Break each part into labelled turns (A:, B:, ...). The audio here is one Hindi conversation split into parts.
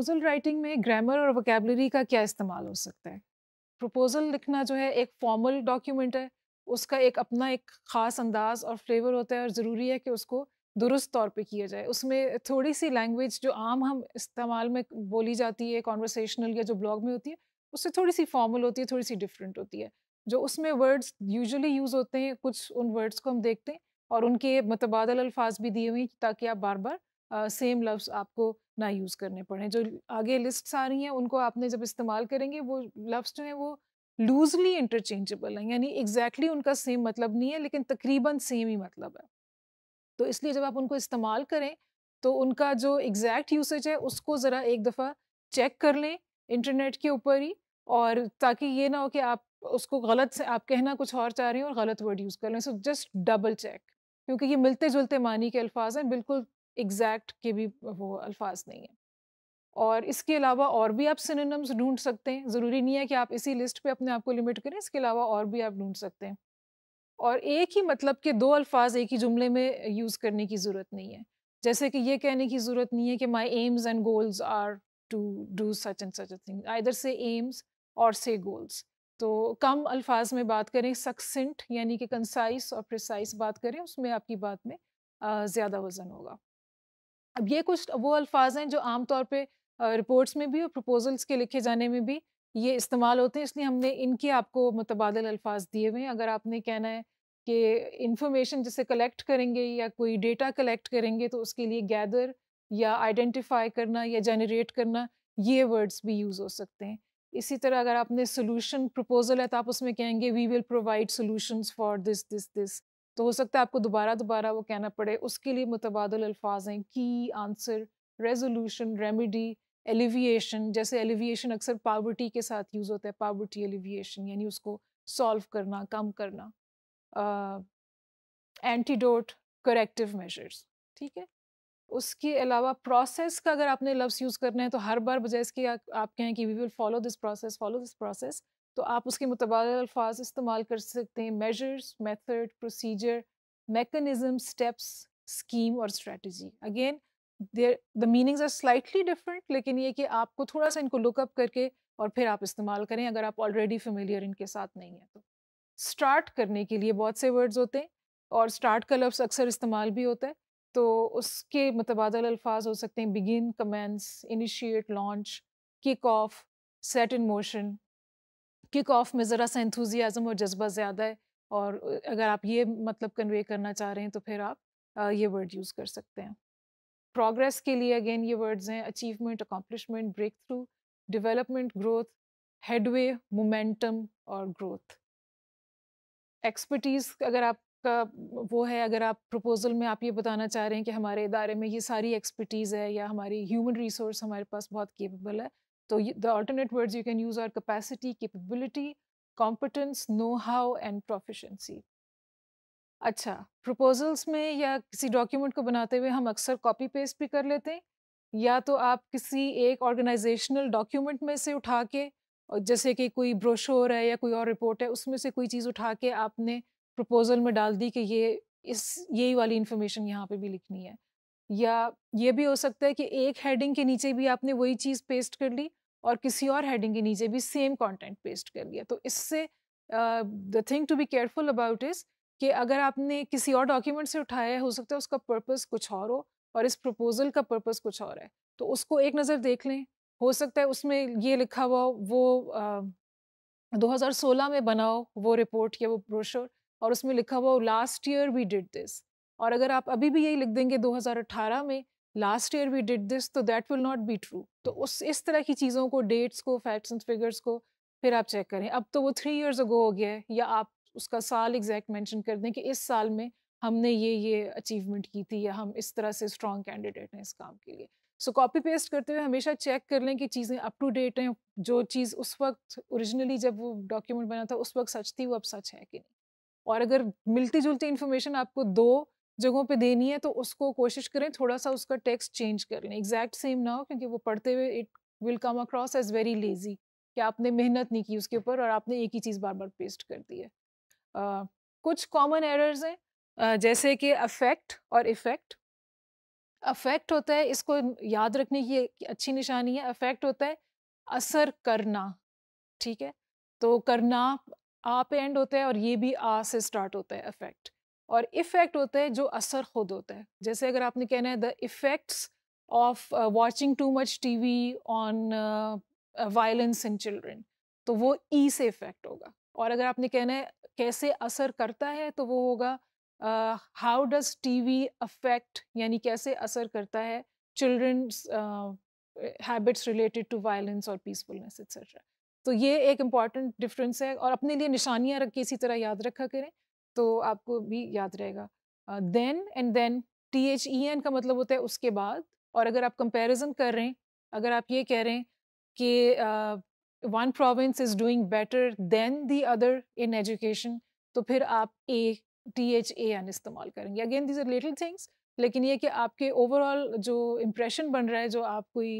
A: प्रपोजल राइटिंग में ग्रामर और वोकेबलरी का क्या इस्तेमाल हो सकता है प्रपोजल लिखना जो है एक फॉर्मल डॉक्यूमेंट है उसका एक अपना एक ख़ास अंदाज और फ्लेवर होता है और ज़रूरी है कि उसको दुरुस्त तौर पे किया जाए उसमें थोड़ी सी लैंग्वेज जो आम हम इस्तेमाल में बोली जाती है कॉन्वर्सेशनल या जो ब्लॉग में होती है उससे थोड़ी सी फॉर्मल होती है थोड़ी सी डिफरेंट होती है जो उसमें वर्ड्स यूजुअली यूज़ होते हैं कुछ उन वर्ड्स को हम देखते हैं और उनके मतबादल अल्फाज भी दिए हुए हैं ताकि आप बार बार सेम लफ्स आपको ना यूज़ करने पड़े जो आगे लिस्ट्स आ रही हैं उनको आपने जब इस्तेमाल करेंगे वो लफ्स जो हैं वो लूजली इंटरचेंजेबल हैं यानी एग्जैक्टली exactly उनका सेम मतलब नहीं है लेकिन तकरीबन सेम ही मतलब है तो इसलिए जब आप उनको इस्तेमाल करें तो उनका जो एग्जैक्ट यूसेज है उसको ज़रा एक दफ़ा चेक कर लें इंटरनेट के ऊपर ही और ताकि ये ना हो कि आप उसको गलत से आप कहना कुछ और चाह रहे हैं और गलत वर्ड यूज़ कर लें सो जस्ट डबल चेक क्योंकि ये मिलते जुलते मानी के अल्फाज हैं बिल्कुल एग्जैक्ट के भी वो अल्फाज नहीं हैं और इसके अलावा और भी आप सिनोनिम्स ढूंढ सकते हैं ज़रूरी नहीं है कि आप इसी लिस्ट पे अपने आप को लिमिट करें इसके अलावा और भी आप ढूंढ सकते हैं और एक ही मतलब के दो अल्फाज एक ही जुमले में यूज़ करने की ज़रूरत नहीं है जैसे कि ये कहने की ज़रूरत नहीं है कि my aims and goals are to do such and such a thing either say aims और से गोल्स तो कम अल्फाज में बात करें सक्सेंट यानी कि कंसाइस और प्रिसाइस बात करें उसमें आपकी बात में ज़्यादा वज़न होगा अब ये कुछ वो अल्फाज हैं जो आमतौर पर रिपोर्ट्स में भी और प्रपोजल्स के लिखे जाने में भी ये इस्तेमाल होते हैं इसलिए हमने इनके आपको मुतबादल अल्फाज दिए हुए हैं अगर आपने कहना है कि इंफॉर्मेशन जिसे कलेक्ट करेंगे या कोई डेटा कलेक्ट करेंगे तो उसके लिए गैदर या आइडेंटिफाई करना या जनरेट करना ये वर्ड्स भी यूज़ हो सकते हैं इसी तरह अगर आपने सोल्यूशन प्रपोजल है तो आप उसमें कहेंगे we will provide solutions for this this this तो हो सकता है आपको दोबारा दोबारा वो कहना पड़े उसके लिए मुतबादल अल्फाज हैं की आंसर रेजोल्यूशन रेमेडी एलिविएशन जैसे एलिविएशन अक्सर पावर्टी के साथ यूज़ होता है पावर्टी एलिविएशन यानी उसको सॉल्व करना कम करना एंटीडोट करेक्टिव मेजर्स ठीक है उसके अलावा प्रोसेस का अगर आपने लफ्स यूज़ करना है तो हर बार बजाय इसके आप, आप कहें कि we will follow this process follow this process तो आप उसके मुतबाद अल्फाज इस्तेमाल कर सकते हैं measures method procedure mechanism steps scheme और strategy again there the meanings are slightly different लेकिन ये कि आपको थोड़ा सा इनको लुकअप करके और फिर आप इस्तेमाल करें अगर आप ऑलरेडी फेमिलियर इनके साथ नहीं हैं तो स्टार्ट करने के लिए बहुत से वर्ड्स होते हैं और स्टार्ट का लफ्स अक्सर इस्तेमाल भी होता है तो उसके मुतबादल अल्फाज हो सकते हैं begin commence initiate launch kick off set in motion kick off में ज़रा सा इंथुजियाज़म और जज्बा ज़्यादा है और अगर आप ये मतलब कन्वे करना चाह रहे हैं तो फिर आप ये वर्ड यूज़ कर सकते हैं प्रोग्रेस के लिए अगेन ये वर्ड्स हैं achievement accomplishment breakthrough development growth headway momentum और ग्रोथ एक्सपर्टीज़ अगर आपका वो है अगर आप प्रपोजल में आप ये बताना चाह रहे हैं कि हमारे इदारे में ये सारी एक्सपर्टीज़ है या हमारी ह्यूमन रिसोर्स हमारे पास बहुत केपेबल है तो the the words you can use are capacity capability competence know how and proficiency अच्छा प्रपोजल्स में या किसी डॉक्यूमेंट को बनाते हुए हम अक्सर कॉपी पेस्ट भी कर लेते हैं या तो आप किसी एक ऑर्गेनाइजेशनल डॉक्यूमेंट में से उठा के जैसे कि कोई ब्रोशोर है या कोई और रिपोर्ट है उसमें से कोई चीज़ उठा के आपने प्रपोजल में डाल दी कि ये इस यही वाली इन्फॉर्मेशन यहाँ पे भी लिखनी है या ये भी हो सकता है कि एक हेडिंग के नीचे भी आपने वही चीज़ पेस्ट कर ली और किसी और हेडिंग के नीचे भी सेम कंटेंट पेस्ट कर लिया तो इससे the thing to be careful about is कि अगर आपने किसी और डॉक्यूमेंट से उठाया है हो सकता है उसका पर्पज़ कुछ और हो और इस प्रपोज़ल का पर्पज़ कुछ और है तो उसको एक नज़र देख लें हो सकता है उसमें ये लिखा हुआ वो आ, 2016 में बनाओ वो रिपोर्ट या वो ब्रोशर और उसमें लिखा हुआ last year we did this और अगर आप अभी भी यही लिख देंगे 2018 में last year we did this तो that will not be true तो उस इस तरह की चीज़ों को डेट्स को फैक्ट्स एंड फिगर्स को फिर आप चेक करें अब तो वो थ्री ईयर्स अगो हो गया है या आप उसका साल एग्जैक्ट मैंशन कर दें कि इस साल में हमने ये ये अचीवमेंट की थी या हम इस तरह से स्ट्रॉन्ग कैंडिडेट हैं इस काम के लिए सो कॉपी पेस्ट करते हुए हमेशा चेक कर लें कि चीज़ें अप टू डेट हैं जो चीज़ उस वक्त ओरिजिनली जब वो डॉक्यूमेंट बना था उस वक्त सच थी वो अब सच है कि नहीं और अगर मिलती जुलती इन्फॉर्मेशन आपको दो जगहों पे देनी है तो उसको कोशिश करें थोड़ा सा उसका टेक्स्ट चेंज कर लें एग्जैक्ट सेम ना हो क्योंकि वो पढ़ते हुए it will come across as very lazy कि आपने मेहनत नहीं की उसके ऊपर और आपने एक ही चीज़ बार बार पेस्ट कर दी है uh, कुछ कॉमन एरर्स हैं uh, जैसे कि अफेक्ट और इफेक्ट अफेक्ट होता है इसको याद रखने की अच्छी निशानी है अफेक्ट होता है असर करना ठीक है तो करना आ पे एंड होता है और ये भी आ से स्टार्ट होता है अफेक्ट और इफ़ेक्ट होता है जो असर खुद होता है जैसे अगर आपने कहना है the effects of watching too much T V on violence in children तो वो ई e से इफ़ेक्ट होगा और अगर आपने कहना है कैसे असर करता है तो वो होगा how does T V affect यानी कैसे असर करता है children's habits related to violence और पीसफुलनेस एक्सेट्रा तो ये एक इम्पॉर्टेंट डिफरेंस है और अपने लिए निशानियाँ रख के इसी तरह याद रखा करें तो आपको भी याद रहेगा then and then T H E N का मतलब होता है उसके बाद और अगर आप कंपैरिजन कर रहे हैं अगर आप ये कह रहे हैं कि one province is doing better than the other in education तो फिर आप A T H A N इस्तेमाल करेंगे again these are little things लेकिन ये कि आपके ओवरऑल जो इम्प्रेशन बन रहा है जो आप कोई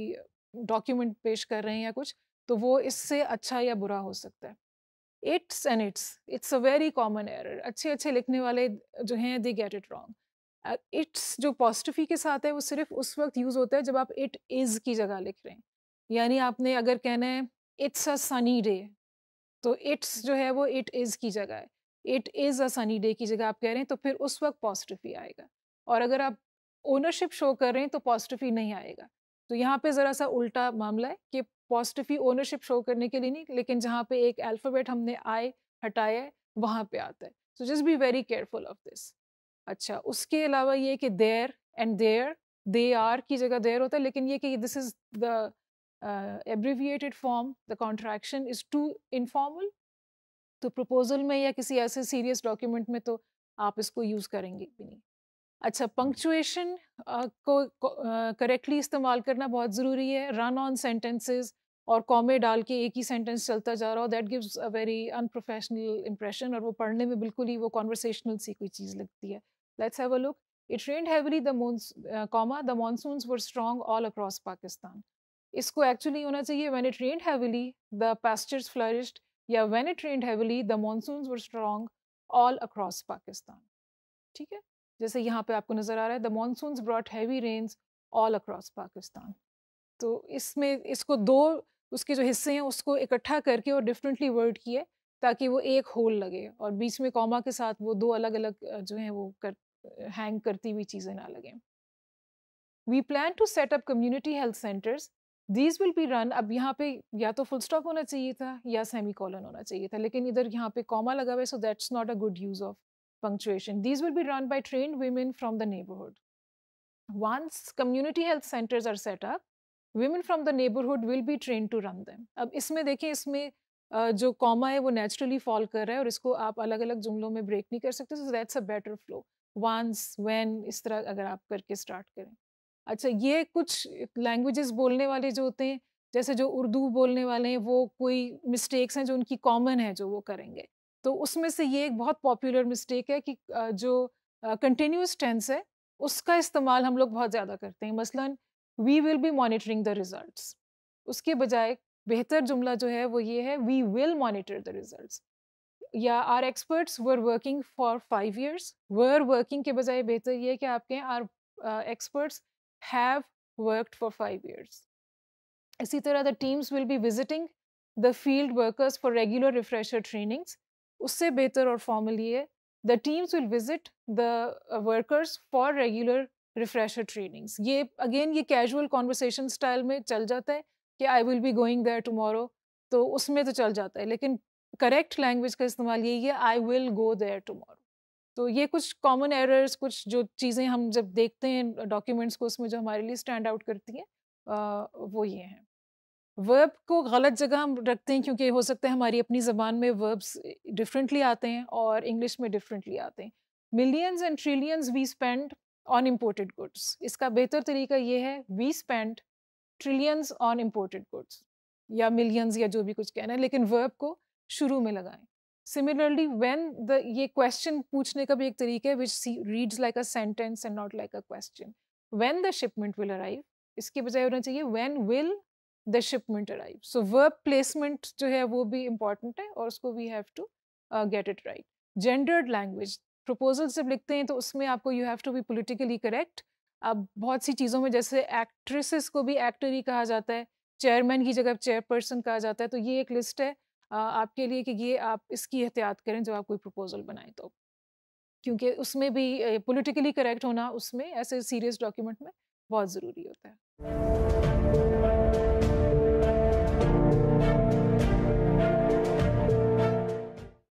A: डॉक्यूमेंट पेश कर रहे हैं या कुछ तो वो इससे अच्छा या बुरा हो सकता है it's and it's it's a very common error अच्छे अच्छे लिखने वाले जो हैं they get it wrong it's जो पॉजिटिफी के साथ है वो सिर्फ उस वक्त यूज़ होता है जब आप इट इज़ की जगह लिख रहे हैं यानी आपने अगर कहना है इट्स अ सनी डे तो इट्स जो है वो इट इज़ की जगह है it is a sunny day की जगह आप कह रहे हैं तो फिर उस वक्त पॉजिटिफी आएगा और अगर आप ओनरशिप शो कर रहे हैं तो पॉजिटिफी नहीं आएगा तो यहाँ पे ज़रा सा उल्टा मामला है कि पॉजिटिफी ओनरशिप शो करने के लिए नहीं लेकिन जहाँ पे एक अल्फ़ाबेट हमने आए हटाया है वहाँ पे आता है so just be very careful of this अच्छा उसके अलावा ये कि there and there they are की जगह देर होता है लेकिन ये कि this is the abbreviated form the contraction is too informal तो प्रपोजल में या किसी ऐसे सीरियस डॉक्यूमेंट में तो आप इसको यूज़ करेंगे भी नहीं अच्छा पंक्चुएशन uh, को करेक्टली uh, इस्तेमाल करना बहुत ज़रूरी है रन ऑन सेंटेंसेस और कॉमे डाल के एक ही सेंटेंस चलता जा रहा हो that gives a very unprofessional impression और वो पढ़ने में बिल्कुल ही वो कॉन्वर्सेशनल सी कोई चीज़ लगती है let's have a look it rained heavily the comma the monsoon were strong all across Pakistan इसको एक्चुअली होना चाहिए when it rained heavily the pastures flourished या when it rained heavily the monsoon were strong all across Pakistan ठीक है जैसे यहाँ पे आपको नज़र आ रहा है the monsoon brought heavy rains all across Pakistan तो इसमें इसको दो उसके जो हिस्से हैं उसको इकट्ठा करके और डिफरेंटली वर्ड किए ताकि वो एक होल लगे और बीच में कॉमा के साथ वो दो अलग अलग जो हैं वो कर हैंग करती हुई चीज़ें ना लगें we plan to set up community health centres these will be run अब यहाँ पे या तो फुल स्टॉप होना चाहिए था या सेमी कॉलन होना चाहिए था लेकिन इधर यहाँ पे कॉमा लगा हुआ है so that's not a good use of punctuation. These will be run by trained women from the neighborhood. Once community health centers are set up, women from the neighborhood will be trained to run them. अब इसमें देखिए इसमें जो कॉमा है वो नेचुरली फॉल कर रहा है और इसको आप अलग अलग जुमलों में ब्रेक नहीं कर सकते so that's a better flow once when इस तरह अगर आप करके स्टार्ट करें अच्छा ये कुछ लैंग्वेजेस बोलने वाले जो होते हैं जैसे जो उर्दू बोलने वाले हैं वो कोई मिस्टेक्स हैं जो उनकी कॉमन है जो वो करेंगे तो उसमें से ये एक बहुत पॉपुलर मिस्टेक है कि जो कंटिन्यूस टेंस है उसका इस्तेमाल हम लोग बहुत ज़्यादा करते हैं मसलन we will be monitoring the results उसके बजाय बेहतर जुमला जो है वो ये है we will monitor the results या our experts were working for five years were working के बजाय बेहतर ये है कि आपके our experts have worked for five years इसी तरह the teams will be visiting the field workers for regular refresher trainings उससे बेहतर और फॉर्मल ये है the teams will visit the workers for regular refresher trainings ये अगेन ये कैजुअल कॉन्वर्सेशन स्टाइल में चल जाता है कि I will be going there tomorrow तो उसमें तो चल जाता है लेकिन करेक्ट लैंग्वेज का इस्तेमाल यही है I will go there tomorrow तो ये कुछ कॉमन एरर्स कुछ जो चीज़ें हम जब देखते हैं डॉक्यूमेंट्स को उसमें जो हमारे लिए स्टैंड आउट करती हैं uh, वो ये हैं वर्ब को गलत जगह हम रखते हैं क्योंकि हो सकता है हमारी अपनी ज़बान में वर्ब्स डिफरेंटली आते हैं और इंग्लिश में डिफरेंटली आते हैं millions and trillions we spend on imported goods इसका बेहतर तरीका ये है we spend trillions on imported goods या मिलियंस या जो भी कुछ कहना है लेकिन वर्ब को शुरू में लगाएं सिमिलरली वेन द ये क्वेश्चन पूछने का भी एक तरीका है which reads like a sentence and not like a question when the shipment will arrive इसके बजाय होना चाहिए when will the shipment arrive so verb placement जो है वो भी इम्पॉर्टेंट है और उसको we have to get it right gendered language proposal जब लिखते हैं तो उसमें आपको you have to be politically correct अब बहुत सी चीज़ों में जैसे एक्ट्रेसेस को भी एक्टर ही कहा जाता है चेयरमैन की जगह चेयरपर्सन कहा जाता है तो ये एक लिस्ट है आपके लिए कि ये आप इसकी एहतियात करें जब आप कोई प्रपोजल बनाएं तो क्योंकि उसमें भी पॉलिटिकली करेक्ट होना उसमें ऐसे सीरियस डॉक्यूमेंट में बहुत ज़रूरी होता है